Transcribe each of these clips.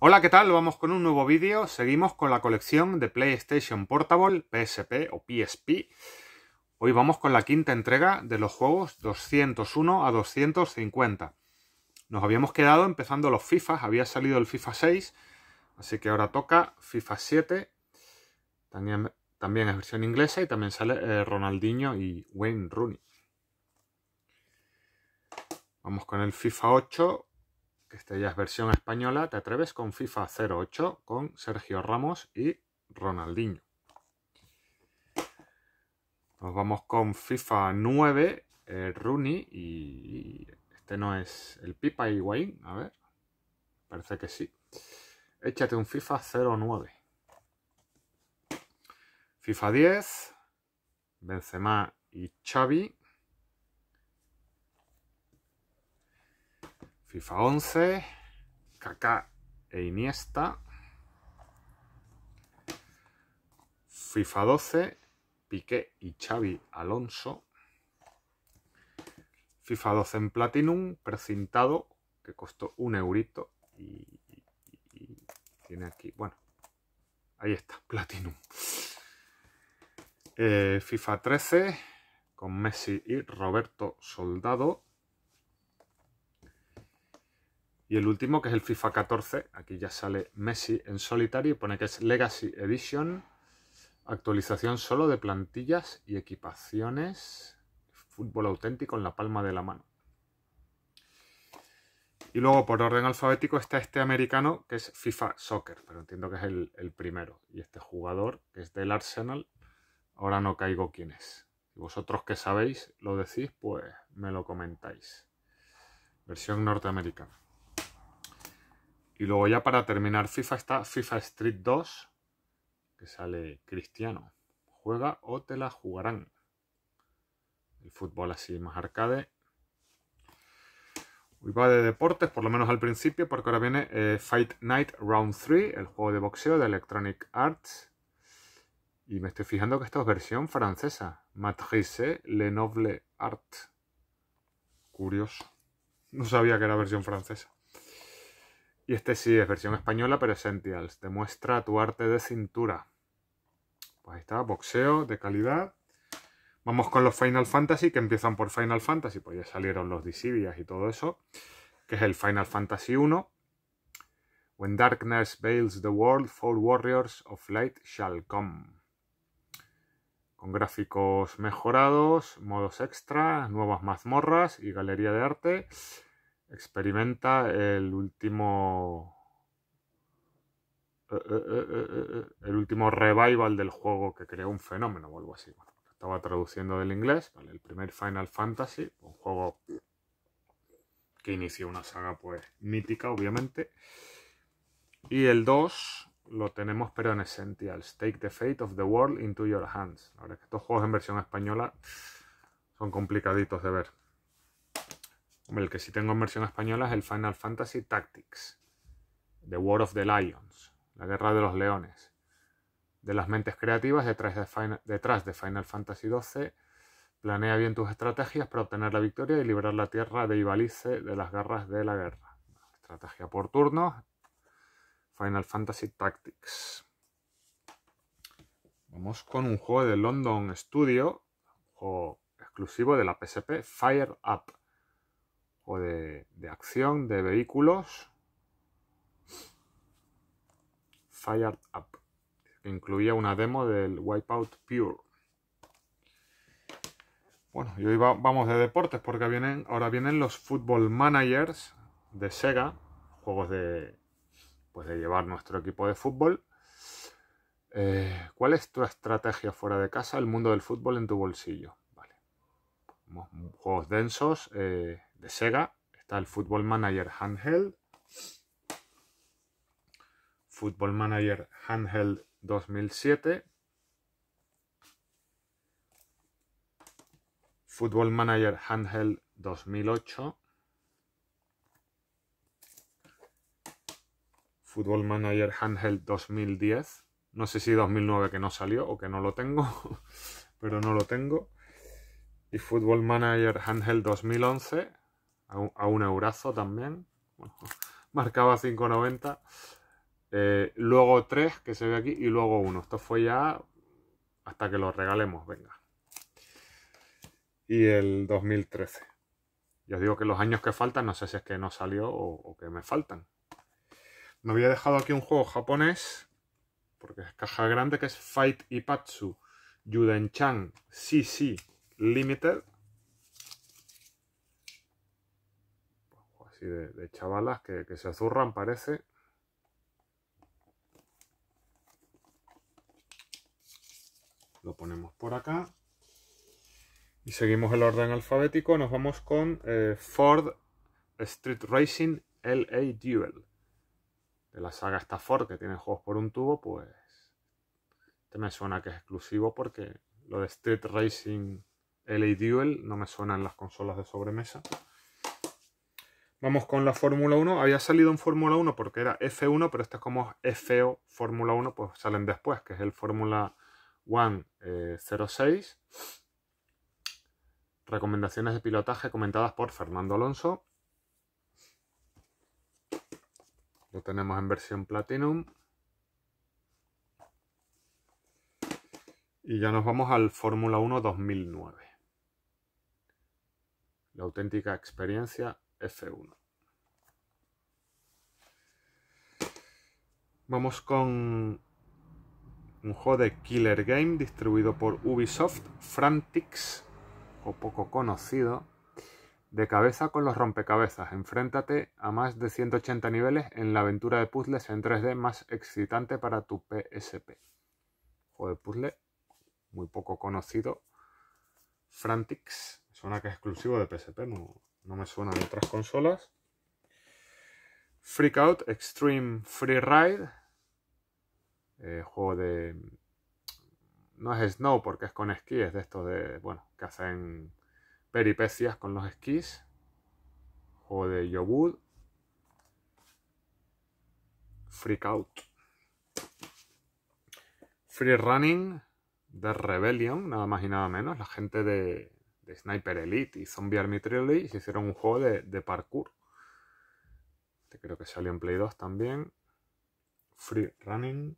Hola, ¿qué tal? Vamos con un nuevo vídeo. Seguimos con la colección de PlayStation Portable, PSP o PSP. Hoy vamos con la quinta entrega de los juegos 201 a 250. Nos habíamos quedado empezando los FIFA, había salido el FIFA 6, así que ahora toca FIFA 7. También, también es versión inglesa y también sale eh, Ronaldinho y Wayne Rooney. Vamos con el FIFA 8, esta ya es versión española, te atreves con FIFA 08 con Sergio Ramos y Ronaldinho. Nos vamos con FIFA 9, eh, Rooney y este no es el Pipa y Wayne, a ver, parece que sí. Échate un FIFA 09. FIFA 10, Benzema y Xavi. FIFA 11, Kaká e Iniesta. FIFA 12, Piqué y Xavi Alonso. FIFA 12 en Platinum, precintado, que costó un eurito. Y, tiene aquí, bueno, ahí está, Platinum. Eh, FIFA 13, con Messi y Roberto Soldado. Y el último, que es el FIFA 14, aquí ya sale Messi en solitario y pone que es Legacy Edition, actualización solo de plantillas y equipaciones, fútbol auténtico en la palma de la mano. Y luego, por orden alfabético, está este americano que es FIFA Soccer, pero entiendo que es el, primero. Y este jugador, que es del Arsenal, ahora no caigo quién es. Y vosotros que sabéis, lo decís, pues me lo comentáis. Versión norteamericana. Y luego ya para terminar FIFA está FIFA Street 2, que sale Cristiano. Juega o te la jugarán. El fútbol así más arcade. Hoy va de deportes, por lo menos al principio, porque ahora viene eh, Fight Night Round 3, el juego de boxeo de Electronic Arts. Y me estoy fijando que esto es versión francesa. Matrice Lenoble Art. Curioso. No sabía que era versión francesa. Y este sí es versión española, pero Te muestra tu arte de cintura. Pues ahí está, boxeo de calidad. Vamos con los Final Fantasy, que empiezan por Final Fantasy, pues ya salieron los Disivias y todo eso, que es el Final Fantasy 1. When darkness veils the world, four warriors of light shall come. Con gráficos mejorados, modos extra, nuevas mazmorras y galería de arte experimenta el último eh, eh, eh, el último revival del juego que creó un fenómeno o algo así. estaba traduciendo del inglés, el primer Final Fantasy, un juego que inició una saga pues mítica, obviamente. Y el 2 lo tenemos pero en Essentials, Take the Fate of the World into Your Hands. Ahora estos juegos en versión española son complicaditos de ver. El que sí tengo en versión española es el Final Fantasy Tactics, The War of the Lions, La Guerra de los Leones. De las mentes creativas detrás de, Final, detrás de Final Fantasy XII, planea bien tus estrategias para obtener la victoria y liberar la tierra de Ibalice de las garras de la guerra. Estrategia por turnos, Final Fantasy Tactics. Vamos con un juego de London Studio, un juego exclusivo de la PSP, Fire Up o de, acción de vehículos Fired Up, incluía una demo del Wipeout Pure. Bueno, y hoy vamos de deportes porque vienen, ahora vienen los Football Managers de Sega, juegos de, pues llevar nuestro equipo de fútbol. Eh, ¿Cuál es tu estrategia fuera de casa? El mundo del fútbol en tu bolsillo. Juegos densos, eh, de Sega. Está el Football Manager Handheld. Football Manager Handheld 2007. Football Manager Handheld 2008. Football Manager Handheld 2010. No sé si 2009 que no salió o que no lo tengo, pero no lo tengo. Y Football Manager Handheld 2011 a un, eurazo también. marcaba 5.90. Eh, luego 3 que se ve aquí y luego 1. Esto fue ya hasta que lo regalemos, venga. Y el 2013. Ya os digo que los años que faltan, no sé si es que no salió o, que me faltan. Me había dejado aquí un juego japonés, porque es caja grande, que es Fight Ipatsu Yudenchan chan CC Limited. de, chavalas que, se azurran, parece. Lo ponemos por acá. Y seguimos el orden alfabético. Nos vamos con eh, Ford Street Racing LA Duel. De la saga esta Ford que tiene juegos por un tubo, pues este me suena que es exclusivo porque lo de Street Racing LA Duel no me suena en las consolas de sobremesa. Vamos con la Fórmula 1. Había salido en Fórmula 1 porque era F1, pero esto es como FO Fórmula 1, pues salen después, que es el Fórmula 1 06. Eh, Recomendaciones de pilotaje comentadas por Fernando Alonso. Lo tenemos en versión Platinum. Y ya nos vamos al Fórmula 1 2009. La auténtica experiencia F1. Vamos con un juego de Killer Game distribuido por Ubisoft, Frantix, o poco conocido. De cabeza con los rompecabezas, enfréntate a más de 180 niveles en la aventura de puzzles en 3D más excitante para tu PSP. Juego de puzzle muy poco conocido. Frantix, suena que es exclusivo de PSP, no, no me suenan otras consolas. Freak Out Extreme Free Ride, eh, juego de... No es snow porque es con esquí, es de estos de... Bueno, que hacen peripecias con los esquís. Juego de Yowood. Freak Out. Free Running de Rebellion, nada más y nada menos. La gente de, Sniper Elite y Zombie Army Trilogy, se hicieron un juego de, parkour. Este creo que salió en Play 2 también. Free Running.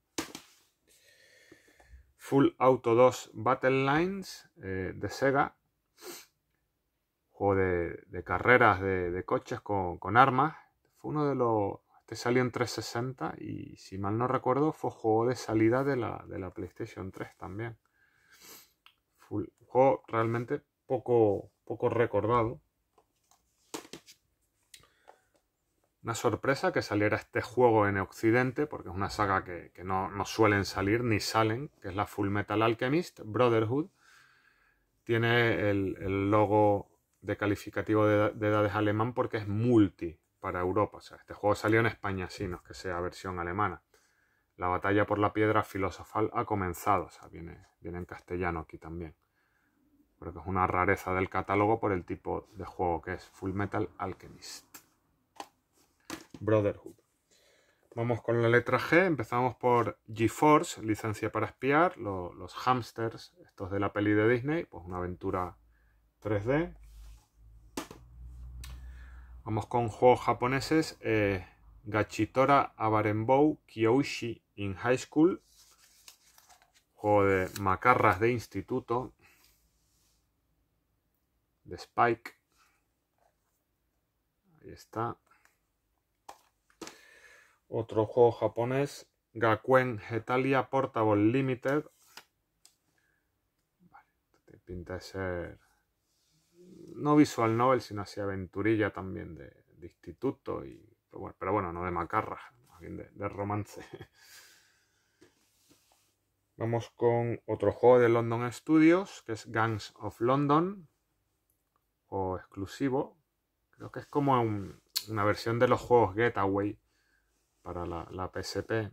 Full Auto 2 Battle Lines eh, de Sega. Juego de, carreras de, coches con, armas. Fue uno de los. Este salió en 360 y si mal no recuerdo, fue juego de salida de la, de la PlayStation 3 también. Full, juego realmente poco, poco recordado. Una sorpresa que saliera este juego en Occidente, porque es una saga que, no, no, suelen salir ni salen, que es la Full Metal Alchemist Brotherhood. Tiene el, logo de calificativo de, edades alemán porque es multi para Europa. O sea, este juego salió en España, sí, no es que sea versión alemana. La batalla por la piedra filosofal ha comenzado, viene, viene en castellano aquí también porque es una rareza del catálogo por el tipo de juego que es Full Metal Alchemist. Brotherhood. Vamos con la letra G, empezamos por GeForce, licencia para espiar, los hamsters, estos de la peli de Disney, pues una aventura 3D. Vamos con juegos japoneses, eh, Gachitora Abarenbou Kyoshi in High School, juego de macarras de instituto, de Spike. Ahí está. Otro juego japonés, Gakuen Hetalia Portable Limited. Este pinta de ser no visual novel, sino así aventurilla también de, instituto y pero bueno, no de macarra, más bien de, de romance. Vamos con otro juego de London Studios, que es Gangs of London, o exclusivo. Creo que es como una versión de los juegos Getaway para la, la PSP.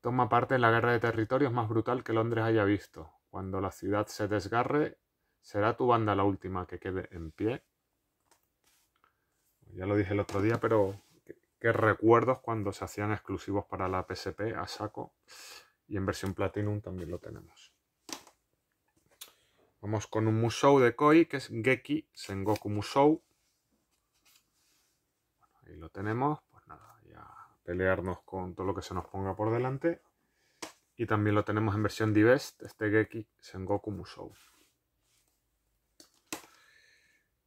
Toma parte en la guerra de territorios más brutal que Londres haya visto. Cuando la ciudad se desgarre, será tu banda la última que quede en pie. Ya lo dije el otro día, pero qué recuerdos cuando se hacían exclusivos para la PSP a saco. Y en versión Platinum también lo tenemos. Vamos con un Musou de Koi, que es Geki Sengoku Musou. ahí lo tenemos. Pues nada, ya pelearnos con todo lo que se nos ponga por delante. Y también lo tenemos en versión Divest, este Geki Sengoku Musou.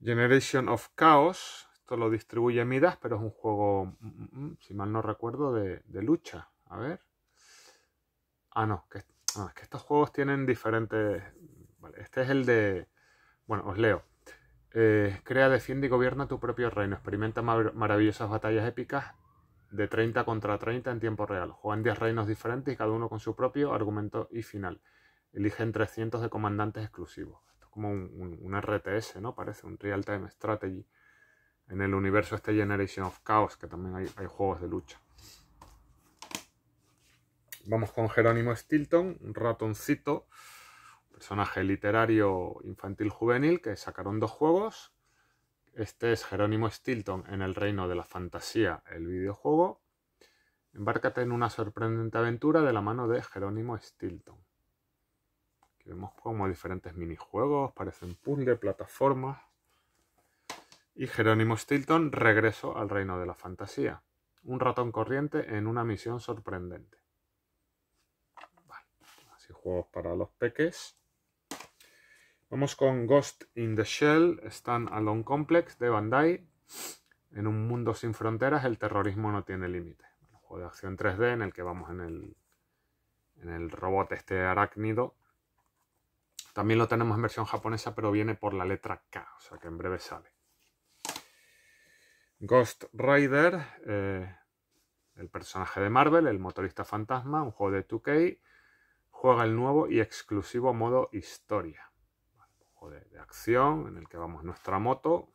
Generation of Chaos. Esto lo distribuye Midas, pero es un juego, mm, mm, mm, si mal no recuerdo, de, lucha. A ver. Ah, no, es que estos juegos tienen diferentes este es el de... Bueno, os leo. Eh, crea, defiende y gobierna tu propio reino. Experimenta maravillosas batallas épicas de 30 contra 30 en tiempo real. Juega en 10 reinos diferentes cada uno con su propio argumento y final. Eligen 300 de comandantes exclusivos. Esto es como un, RTS, ¿no? Parece un Real Time Strategy. En el universo este Generation of Chaos, que también hay, hay juegos de lucha. Vamos con Jerónimo Stilton, un ratoncito personaje literario infantil juvenil que sacaron dos juegos. Este es Jerónimo Stilton en el reino de la fantasía, el videojuego. Embárcate en una sorprendente aventura de la mano de Jerónimo Stilton. Aquí vemos como diferentes minijuegos, parecen puzzles, plataformas. Y Jerónimo Stilton, regreso al reino de la fantasía. Un ratón corriente en una misión sorprendente. así juegos para los peques. Vamos con Ghost in the Shell, Stand Alone Complex de Bandai. En un mundo sin fronteras, el terrorismo no tiene límite. Un juego de acción 3D en el que vamos en el, en el robot este arácnido. También lo tenemos en versión japonesa, pero viene por la letra K, o sea que en breve sale. Ghost Rider, eh, el personaje de Marvel, el motorista fantasma, un juego de 2K, juega el nuevo y exclusivo modo historia de, acción en el que vamos nuestra moto.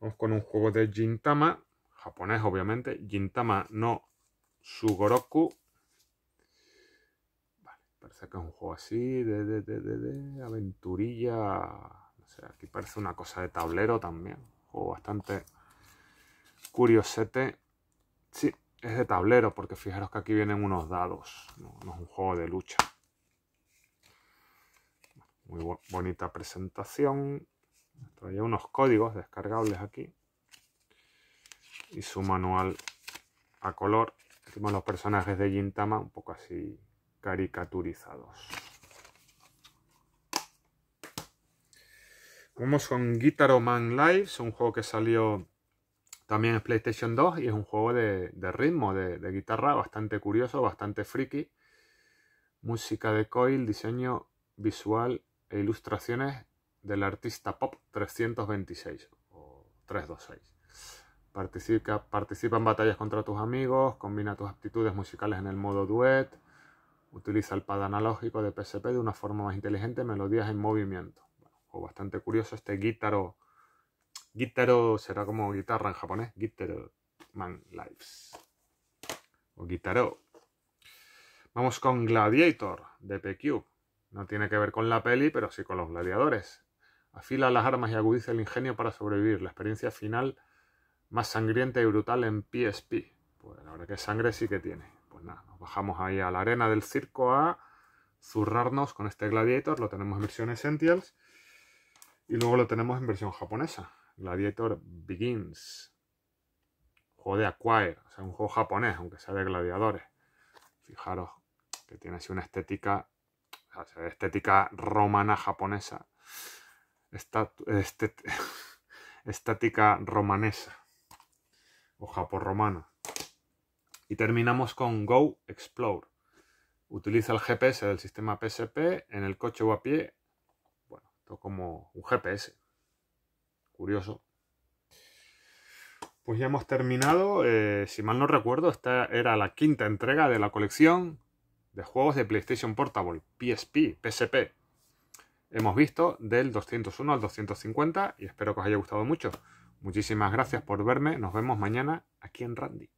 Vamos con un juego de Gintama, japonés obviamente, Gintama no Sugoroku. Vale, parece que es un juego así, de, de, aventurilla. No sé, aquí parece una cosa de tablero también. Un juego bastante curiosete. Sí, es de tablero, porque fijaros que aquí vienen unos dados. no es un juego de lucha. Muy bonita presentación. Traía unos códigos descargables aquí. Y su manual a color. Tenemos los personajes de Gintama un poco así caricaturizados. Vamos con Guitaroman Man Live, un juego que salió también en PlayStation 2 y es un juego de, ritmo, de, de, guitarra, bastante curioso, bastante friki. Música de coil, diseño visual e ilustraciones del artista pop 326 o 326. Participa, participa en batallas contra tus amigos, combina tus aptitudes musicales en el modo duet, utiliza el pad analógico de PSP de una forma más inteligente, melodías en movimiento. o bastante curioso este guitaro. Guitaro será como guitarra en japonés, guitar Man Lives. O guitaro. Vamos con Gladiator de PQ, no tiene que ver con la peli, pero sí con los gladiadores. Afila las armas y agudiza el ingenio para sobrevivir. La experiencia final más sangrienta y brutal en PSP. Pues la verdad que sangre sí que tiene. Pues nada, nos bajamos ahí a la arena del circo a zurrarnos con este Gladiator. Lo tenemos en versión Essentials. Y luego lo tenemos en versión japonesa. Gladiator Begins. Juego de Acquire. O sea, un juego japonés, aunque sea de gladiadores. Fijaros que tiene así una estética estética romana japonesa. estática este, romanesa. O japorromana. Y terminamos con Go Explore. Utiliza el GPS del sistema PSP en el coche o a pie. Bueno, esto como un GPS. Curioso. Pues ya hemos terminado. Eh, si mal no recuerdo, esta era la quinta entrega de la colección de juegos de PlayStation Portable, PSP, PSP. Hemos visto del 201 al 250 y espero que os haya gustado mucho. Muchísimas gracias por verme. Nos vemos mañana aquí en Randy.